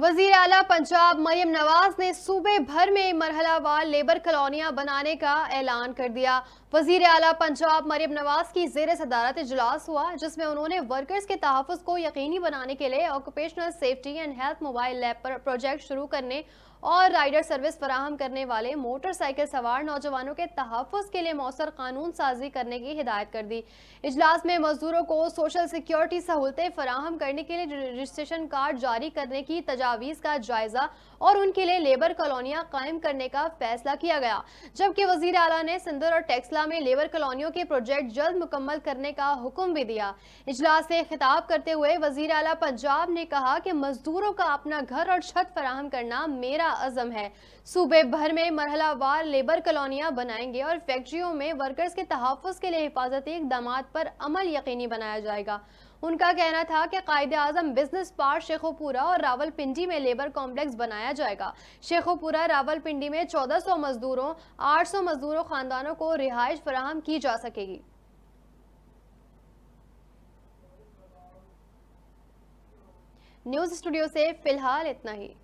वजीर अला पंजाब मरियम नवाज ने सूबे भर में मरहलावार लेबर कॉलोनियां बनाने का ऐलान कर दिया वजीर अला पंजाब मरियम नवाज की जेर सदारत इजलास हुआ जिसमें उन्होंने वर्कर्स के तहफ़ को यकीनी बनाने के लिए occupational safety and health mobile lab पर प्रोजेक्ट शुरू करने और राइडर सर्विस फराहम करने वाले मोटरसाइकिल सवार नौजवानों के तहफ़ के लिए मौसर कानून साजी करने की हिदायत कर दी इजलास में मजदूरों को सोशल सिक्योरिटी सहूलतें फराहम करने के लिए रजिस्ट्रेशन कार्ड जारी करने की तजावीज़ 2020 का जायज़ा और उनके लिए लेबर कॉलोनियां कायम करने का फैसला किया गया जबकि वजीर अला ने सिंदर और टेक्सला में लेबर कॉलोनियों के प्रोजेक्ट जल्द मुकम्मल करने का हुक्म भी दिया इजलास से खिताब करते हुए वजीर अला पंजाब ने कहा कि मजदूरों का अपना घर और छत फराहम करना मेरा अजम है सूबे भर में मरहलावार लेबर कॉलोनियां बनाएंगे और फैक्ट्रियों में वर्कर्स के तहफ़ के लिए हिफाजती इकदाम पर अमल यकीनी बनाया जाएगा उनका कहना था कि कायदे आजम बिजनेस पार्क शेखोपुरा और रावलपिंडी में लेबर कॉम्प्लेक्स बनाया जाएगा शेखोपुरा रावलपिंडी में 1400 मजदूरों 800 मजदूरों खानदानों को रिहाइश फराहम की जा सकेगी न्यूज स्टूडियो से फिलहाल इतना ही